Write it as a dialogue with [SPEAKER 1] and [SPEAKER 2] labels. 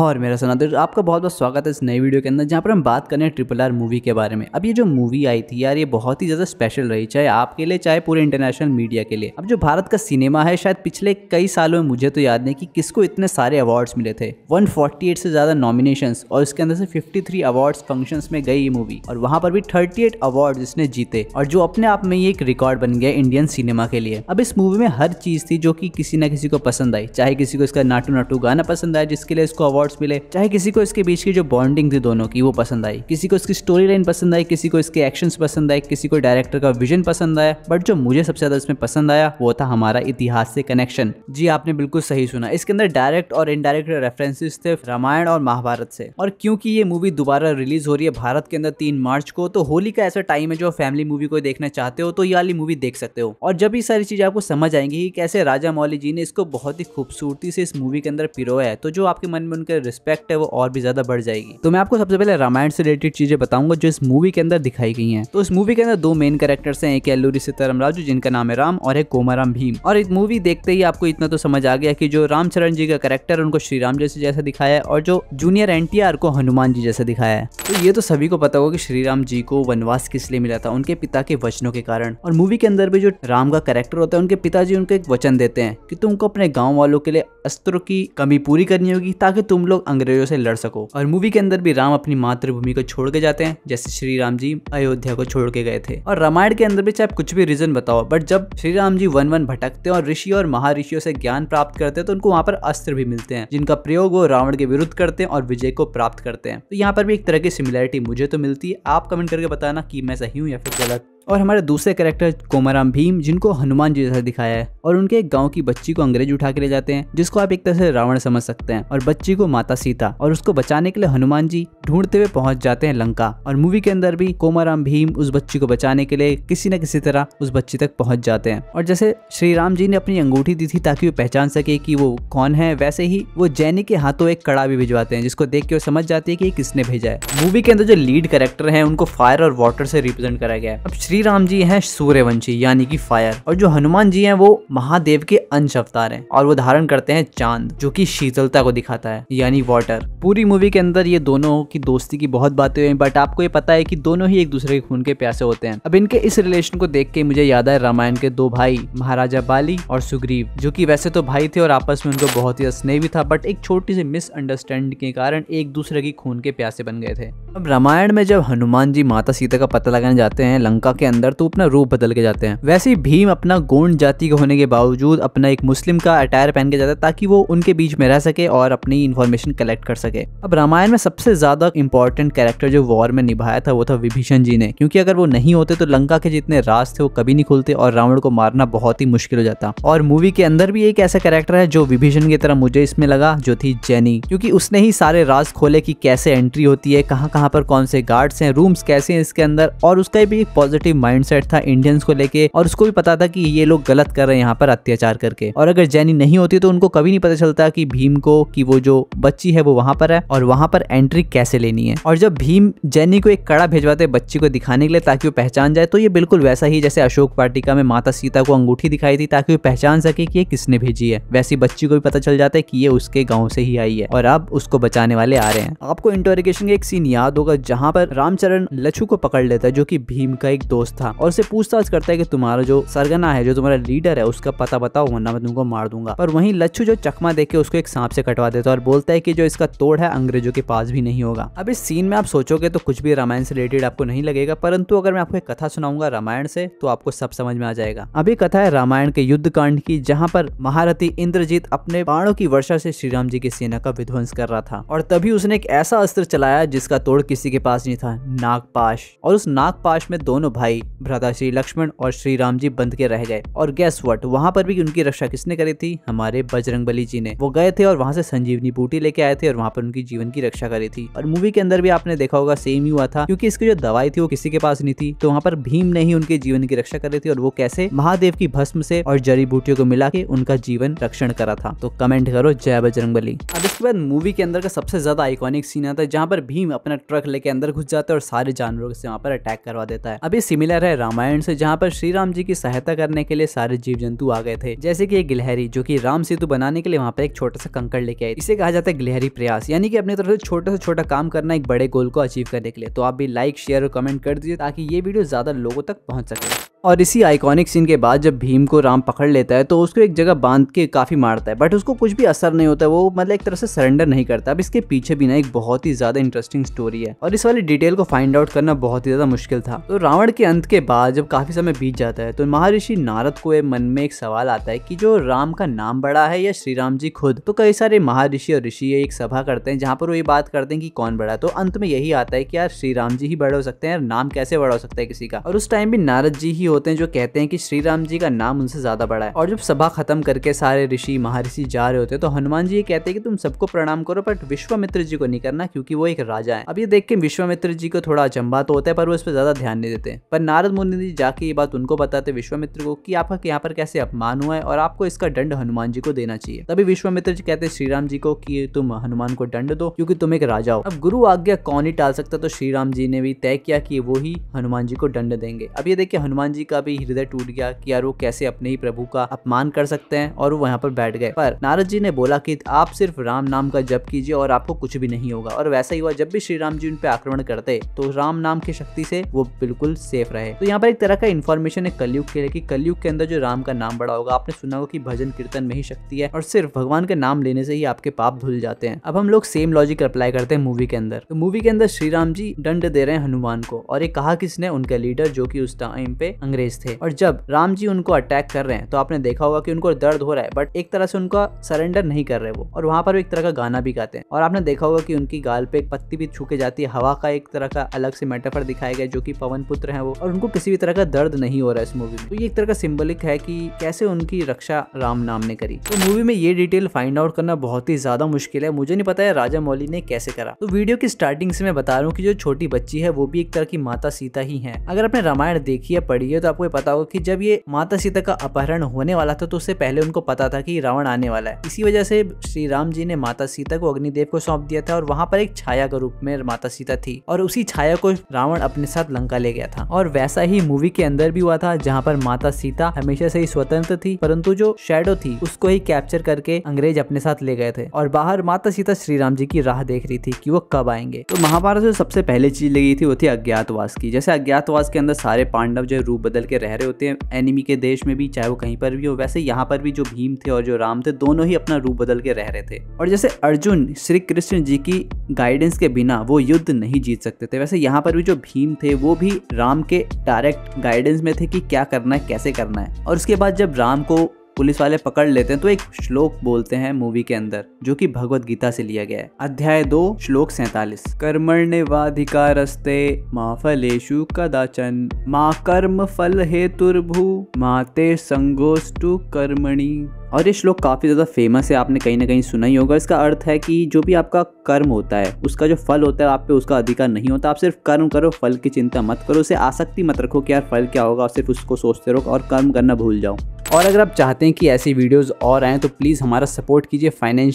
[SPEAKER 1] और मेरा तो आपका बहुत बहुत स्वागत है इस नई वीडियो के अंदर जहाँ पर हम बात करें ट्रिपल आर मूवी के बारे में अब ये जो मूवी आई थी यार ये बहुत ही ज़्यादा स्पेशल रही चाहे आपके लिए चाहे पूरे इंटरनेशनल मीडिया के लिए अब जो भारत का सिनेमा है शायद पिछले कई सालों में मुझे तो याद नहीं कि किसको इतने सारे अवार्ड्स मिले थे वन से ज़्यादा नॉमिनेशन और उसके अंदर से फिफ्टी थ्री अवार्ड्स फंक्शन में गई ये मूवी और वहाँ पर भी थर्टी अवार्ड इसने जीते और जो अपने आप में ये एक रिकॉर्ड बन गया इंडियन सिनेमा के लिए अब इस मूवी में हर चीज़ थी जो कि किसी न किसी को पसंद आई चाहे किसी को इसका नाटू नाटू गाना पसंद आया जिसके लिए इसको अवार्ड अवार्ड्स मिले चाहे किसी को इसके बीच की जो बॉन्डिंग थी दोनों की वो पसंद आई किसी को इसकी स्टोरी लाइन पसंद आई किसी को इसके एक्शन पसंद आए किसी को डायरेक्टर का विजन पसंद आया बट जो मुझे सबसे ज्यादा इसमें पसंद आया वो था हमारा इतिहास से कनेक्शन जी आपने बिल्कुल सही सुना इसके अंदर डायरेक्ट और इनडायरेक्ट रेफरेंसेस थे रामायण और महाभारत से और क्योंकि ये मूवी दोबारा रिलीज हो रही है भारत के अंदर तीन मार्च को तो होली का ऐसा टाइम है जो फैमिली मूवी को देखना चाहते हो तो ये वाली मूवी देख सकते हो और जब ये सारी चीजें आपको समझ आएंगी कैसे राजा मौली जी ने इसको बहुत ही खूबसूरती से इस मूवी के अंदर पिरोया है तो जो आपके मन में उनके की रिस्पेक्ट है वो और भी ज्यादा बढ़ जाएगी तो मैं आपको सबसे पहले रामायण से रिलेटेड चीजें बताऊंगा जो इस मूवी के अंदर दिखाई गई है तो इस मूवी के अंदर दो मेन कैरेक्टर्स हैं एक एल्लूरी सीताराम राजू जिनका नाम है राम और एक कोमाराम भीम और इस मूवी देखते ही आपको इतना तो समझ आ गया कि जो रामचरण जी का कैरेक्टर उनको श्री राम जैसे जैसा दिखाया है और जो जूनियर एनटीआर को हनुमान जी जैसा दिखाया है तो ये तो सभी को पता होगा कि श्री राम जी को वनवास किस लिए मिला था उनके पिता के वचनों के कारण और मूवी के अंदर भी जो राम का कैरेक्टर होता है उनके पिताजी उनको एक वचन देते हैं कि तुमको अपने गांव वालों के लिए अस्त्रों की कमी पूरी करनी होगी ताकि तुम लोग अंग्रेजों से लड़ सको और मूवी के अंदर भी राम अपनी मातृभूमि को छोड़ के जाते हैं जैसे श्री राम जी अयोध्या को छोड़ के गए थे और रामायण के अंदर भी चाहे कुछ भी रीजन बताओ बट जब श्री राम जी वन वन भटकते हैं और ऋषि और महारिषियों से ज्ञान प्राप्त करते हैं तो उनको वहाँ पर अस्त्र भी मिलते हैं जिनका प्रयोग वो रावण के विरुद्ध करते हैं और विजय को प्राप्त करते हैं तो यहाँ पर भी एक तरह की सिमिलैरिटी मुझे तो मिलती है आप कमेंट करके बताना कि मैं सही हूँ या फिर गलत और हमारे दूसरे कैरेक्टर कोमाराम भीम जिनको हनुमान जी जैसा दिखाया है और उनके एक गाँव की बच्ची को अंग्रेज उठा के ले जाते हैं जिसको आप एक तरह से रावण समझ सकते हैं और बच्ची को माता सीता और उसको बचाने के लिए हनुमान जी ढूंढते हुए पहुंच जाते हैं लंका और मूवी के अंदर भी कोमाराम भीम उस बच्ची को बचाने के लिए किसी न किसी तरह उस बच्ची तक पहुंच जाते हैं और जैसे श्री राम जी ने अपनी अंगूठी दी थी ताकि वो पहचान सके की वो कौन है वैसे ही वो जैनी के हाथों एक कड़ा भी भिजवाते हैं जिसको देख के वो समझ जाती है की किसने भेजा है मूवी के अंदर जो लीड कैरेक्टर है उनको फायर और वाटर से रिप्रेजेंट करा गया है अब श्री राम जी हैं सूर्यवंशी यानी कि फायर और जो हनुमान जी हैं वो महादेव के अंश अवतार हैं और वो धारण करते हैं चांद जो कि शीतलता को दिखाता है यानी वाटर पूरी मूवी के अंदर ये दोनों की दोस्ती की बहुत बातें हुई बट आपको ये पता है कि दोनों ही एक दूसरे के खून के प्यासे होते हैं अब इनके इस रिलेशन को देख के मुझे याद है रामायण के दो भाई महाराजा बाली और सुग्रीव जो की वैसे तो भाई थे और आपस में उनको बहुत ही स्नेह भी था बट एक छोटी सी मिसअंडरस्टैंड के कारण एक दूसरे की खून के प्यासे बन गए थे अब रामायण में जब हनुमान जी माता सीता का पता लगाने जाते हैं लंका के अंदर तो अपना रूप बदल के जाते हैं वैसे भीम अपना गोंड जाति के होने के बावजूद अपना एक मुस्लिम का अटायर पहन के जाता है ताकि वो उनके बीच में रह सके और अपनी इन्फॉर्मेशन कलेक्ट कर सके अब रामायण में सबसे ज्यादा इंपॉर्टेंट कैरेक्टर जो वॉर में निभाया था वो था विभीषण जी ने क्योंकि अगर वो नहीं होते तो लंका के जितने राज थे वो कभी नहीं खुलते और रावण को मारना बहुत ही मुश्किल हो जाता और मूवी के अंदर भी एक ऐसा कैरेक्टर है जो विभीषण की तरह मुझे इसमें लगा जो थी जेनी क्योंकि उसने ही सारे राज खोले की कैसे एंट्री होती है कहाँ कहाँ पर कौन से गार्ड्स हैं रूम्स कैसे हैं इसके अंदर और उसका भी एक पॉजिटिव पॉजिटिव माइंडसेट था इंडियंस को लेके और उसको भी पता था कि ये लोग गलत कर रहे हैं यहाँ पर अत्याचार करके और अगर जैनी नहीं होती तो उनको कभी नहीं पता चलता कि भीम को कि वो जो बच्ची है वो वहां पर है और वहां पर एंट्री कैसे लेनी है और जब भीम जैनी को एक कड़ा भिजवाते बच्ची को दिखाने के लिए ताकि वो पहचान जाए तो ये बिल्कुल वैसा ही जैसे अशोक वाटिका में माता सीता को अंगूठी दिखाई थी ताकि वो पहचान सके कि ये किसने भेजी है वैसी बच्ची को भी पता चल जाता है कि ये उसके गाँव से ही आई है और अब उसको बचाने वाले आ रहे हैं आपको इंटोरिगेशन का एक सीन याद होगा जहाँ पर रामचरण लच्छू को पकड़ लेता है जो की भीम का एक दोस्त दोस्त था और उसे पूछताछ करता है की तुम्हारा जो सरगना है जो तुम्हारा लीडर है उसका पता बताओ वरना मैं तुमको मार दूंगा और वही लच्छू जो चकमा देके उसको एक सांप से कटवा देता है और बोलता है की जो इसका तोड़ है अंग्रेजों के पास भी नहीं होगा अब इस सीन में आप सोचोगे तो कुछ भी रामायण से रिलेटेड आपको नहीं लगेगा परंतु अगर मैं आपको एक कथा सुनाऊंगा रामायण से तो आपको सब समझ में आ जाएगा अभी कथा है रामायण के युद्ध कांड की जहाँ पर महारथी इंद्रजीत अपने बाणों की वर्षा से श्री राम जी की सेना का विध्वंस कर रहा था और तभी उसने एक ऐसा अस्त्र चलाया जिसका तोड़ किसी के पास नहीं था नागपाश और उस नागपाश में दोनों भाई भाई भ्राता श्री लक्ष्मण और श्री राम जी बंद के रह गए और गैस वट वहाँ पर भी उनकी रक्षा किसने करी थी हमारे बजरंग जी ने वो गए थे और वहाँ से संजीवनी बूटी लेके आए थे और वहाँ पर उनकी जीवन की रक्षा करी थी और मूवी के अंदर भी आपने देखा होगा सेम ही हुआ था क्योंकि इसकी जो दवाई थी वो किसी के पास नहीं थी तो वहाँ पर भीम ने ही उनके जीवन की रक्षा करी थी और वो कैसे महादेव की भस्म से और जड़ी बूटियों को मिला के उनका जीवन रक्षण करा था तो कमेंट करो जय बजरंग अब इसके बाद मूवी के अंदर का सबसे ज्यादा आइकॉनिक सीन आता है जहाँ पर भीम अपना ट्रक लेके अंदर घुस जाता है और सारे जानवरों से वहाँ पर अटैक करवा देता है अभी सिमिलर है रामायण से जहाँ पर श्री राम जी की सहायता करने के लिए सारे जीव जंतु आ गए थे जैसे की गिलहरी जो की राम सेतु बनाने के लिए वहाँ पर एक छोटा सा कंकड़ लेके आई इसे कहा जाता है गिलहरी प्रयास यानी कि अपनी तरफ से छोटा से छोटा काम करना एक बड़े गोल को अचीव करने के लिए तो आप भी लाइक शेयर और कमेंट कर दीजिए ताकि ये वीडियो ज्यादा लोगों तक पहुंच सके और इसी आइकॉनिक सीन के बाद जब भीम को राम पकड़ लेता है तो उसको एक जगह बांध के काफ़ी मारता है बट उसको कुछ भी असर नहीं होता है वो मतलब एक तरह से सरेंडर नहीं करता अब इसके पीछे भी ना एक बहुत ही ज़्यादा इंटरेस्टिंग स्टोरी है और इस वाली डिटेल को फाइंड आउट करना बहुत ही ज़्यादा मुश्किल था तो रावण के अंत के बाद जब काफ़ी समय बीत जाता है तो महर्षि नारद को मन में एक सवाल आता है कि जो राम का नाम बड़ा है या श्री राम जी खुद तो कई सारे महर्षि और ऋषि एक सभा करते हैं जहाँ पर वो ये बात करते हैं कि कौन बड़ा तो अंत में यही आता है कि यार श्री राम जी ही बड़े हो सकते हैं नाम कैसे बड़ा हो सकता है किसी का और उस टाइम भी नारद जी ही होते हैं जो कहते हैं कि श्री राम जी का नाम उनसे ज्यादा बड़ा है और जब सभा खत्म करके सारे ऋषि महर्षि जा रहे होते हैं तो हनुमान जी ये कहते हैं कि तुम सबको प्रणाम करो बट विश्वामित्र जी को नहीं करना क्योंकि वो एक राजा है अब ये देख के विश्वामित्र जी को थोड़ा अचंबा तो होता है पर वो इस पर ज्यादा ध्यान नहीं देते पर नारद मुनि जी जाके ये बात उनको बताते विश्वामित्र को कि आपका यहाँ पर कैसे अपमान हुआ है और आपको इसका दंड हनुमान जी को देना चाहिए तभी विश्वामित्र जी कहते श्री राम जी को कि तुम हनुमान को दंड दो क्योंकि तुम एक राजा हो अब गुरु आज्ञा कौन ही टाल सकता तो श्री राम जी ने भी तय किया कि वो ही हनुमान जी को दंड देंगे अब ये देखिए हनुमान जी जी का भी हृदय टूट गया कि यार वो कैसे अपने ही प्रभु का अपमान कर सकते हैं और वो यहाँ पर बैठ गए पर नारद जी ने बोला कि आप सिर्फ राम नाम का जप कीजिए और आपको कुछ भी नहीं होगा और वैसा ही हुआ जब भी श्री राम जी उन पर आक्रमण करते तो राम नाम की शक्ति से वो बिल्कुल सेफ रहे तो यहाँ पर एक तरह का इन्फॉर्मेशन है कलयुग के लिए कलयुग के अंदर जो राम का नाम बड़ा होगा आपने सुना होगा की भजन कीर्तन में ही शक्ति है और सिर्फ भगवान के नाम लेने से ही आपके पाप धुल जाते हैं अब हम लोग सेम लॉजिक अप्लाई करते हैं मूवी के अंदर तो मूवी के अंदर श्री राम जी दंड दे रहे हैं हनुमान को और ये कहा किसने उनका लीडर जो की उस टाइम पे अंग्रेज थे और जब राम जी उनको अटैक कर रहे हैं तो आपने देखा होगा कि उनको दर्द हो रहा है बट एक तरह से उनका सरेंडर नहीं कर रहे वो और वहाँ पर एक तरह का गाना भी गाते हैं और आपने देखा होगा कि उनकी गाल पे एक पत्ती भी छूके जाती है हवा का एक तरह का अलग से मेटाफर दिखाया गया जो की पवन पुत्र है वो और उनको किसी भी तरह का दर्द नहीं हो रहा है इस मूवी में तो ये एक तरह का सिम्बोलिक है कि कैसे उनकी रक्षा राम नाम ने करी तो मूवी में ये डिटेल फाइंड आउट करना बहुत ही ज्यादा मुश्किल है मुझे नहीं पता है राजा मौली ने कैसे करा तो वीडियो की स्टार्टिंग से मैं बता रहा हूँ की जो छोटी बच्ची है वो भी एक तरह की माता सीता ही है अगर आपने रामायण देखी है पढ़ी है तो आपको पता होगा कि जब ये माता सीता का अपहरण होने वाला था तो उससे पहले उनको पता था कि रावण आने वाला है इसी वजह से श्री राम जी ने माता सीता को अग्निदेव को सौंप दिया था और वहां पर एक छाया के रूप में माता सीता थी और उसी छाया को रावण अपने साथ लंका ले गया था और वैसा ही मूवी के अंदर भी हुआ था जहाँ पर माता सीता हमेशा से ही स्वतंत्र थी परंतु जो शेडो थी उसको ही कैप्चर करके अंग्रेज अपने साथ ले गए थे और बाहर माता सीता श्री राम जी की राह देख रही थी कि वो कब आएंगे तो महाभारत में सबसे पहले चीज लगी थी वो थी अज्ञातवास की जैसे अज्ञातवास के अंदर सारे पांडव जो रूप बदल के रह रहे होते हैं एनिमी के देश में भी चाहे वो कहीं पर भी हो वैसे यहाँ पर भी जो भीम थे और जो राम थे दोनों ही अपना रूप बदल के रह रहे थे और जैसे अर्जुन श्री कृष्ण जी की गाइडेंस के बिना वो युद्ध नहीं जीत सकते थे वैसे यहाँ पर भी जो भीम थे वो भी राम के डायरेक्ट गाइडेंस में थे कि क्या करना है कैसे करना है और उसके बाद जब राम को पुलिस वाले पकड़ लेते हैं तो एक श्लोक बोलते हैं मूवी के अंदर जो कि भगवत गीता से लिया गया है अध्याय दो श्लोक सैतालीस कर्मण्य वाधिकारस्ते माँ फलेशु कदाचन माँ कर्म फल हेतुर्भू माते संगोष्टु कर्मणि और ये श्लोक काफ़ी ज़्यादा फेमस है आपने कहीं ना कहीं सुना ही होगा इसका अर्थ है कि जो भी आपका कर्म होता है उसका जो फल होता है आप पे उसका अधिकार नहीं होता आप सिर्फ कर्म करो फल की चिंता मत करो उसे आसक्ति मत रखो कि यार फल क्या होगा सिर्फ उसको सोचते रहो और कर्म करना भूल जाओ और अगर आप चाहते हैं कि ऐसी वीडियोस और आएँ तो प्लीज़ हमारा सपोर्ट कीजिए फाइनेंशियल